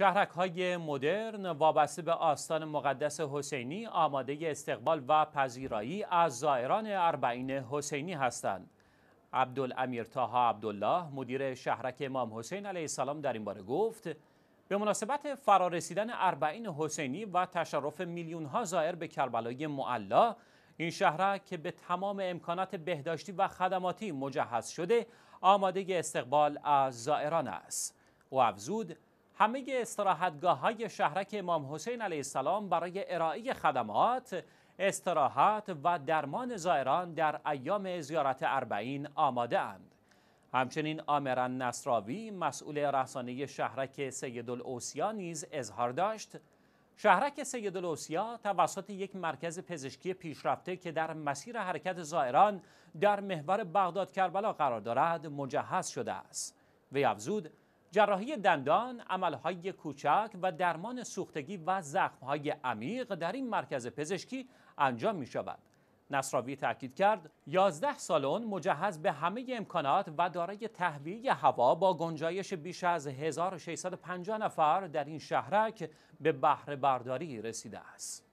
شهرک های مدرن وابسته به آستان مقدس حسینی آماده استقبال و پذیرایی از زائران اربعین حسینی هستند. عبدالامیر تاها عبدالله مدیر شهرک امام حسین علیه السلام در این باره گفت به مناسبت فرارسیدن اربعین حسینی و تشرف میلیون ها زائر به کربلای معلا این شهرک که به تمام امکانات بهداشتی و خدماتی مجهز شده آماده استقبال از زائران است. و افزود همه استراحتگاه های شهرک امام حسین علیه السلام برای ارائه خدمات استراحت و درمان زائران در ایام زیارت اربعین آماده اند. همچنین آمران نصراوی مسئول رسانه شهرک سید الاوسیا نیز اظهار داشت شهرک سید الاوسیا توسط یک مرکز پزشکی پیشرفته که در مسیر حرکت زائران در محور بغداد کربلا قرار دارد مجهز شده است. وی افزود جراحی دندان، عملهای کوچک و درمان سوختگی و زخمهای عمیق در این مرکز پزشکی انجام می شود. نصراوی تاکید کرد 11 سالن مجهز به همه امکانات و دارای تهویه هوا با گنجایش بیش از 1650 نفر در این شهرک به بهره برداری رسیده است.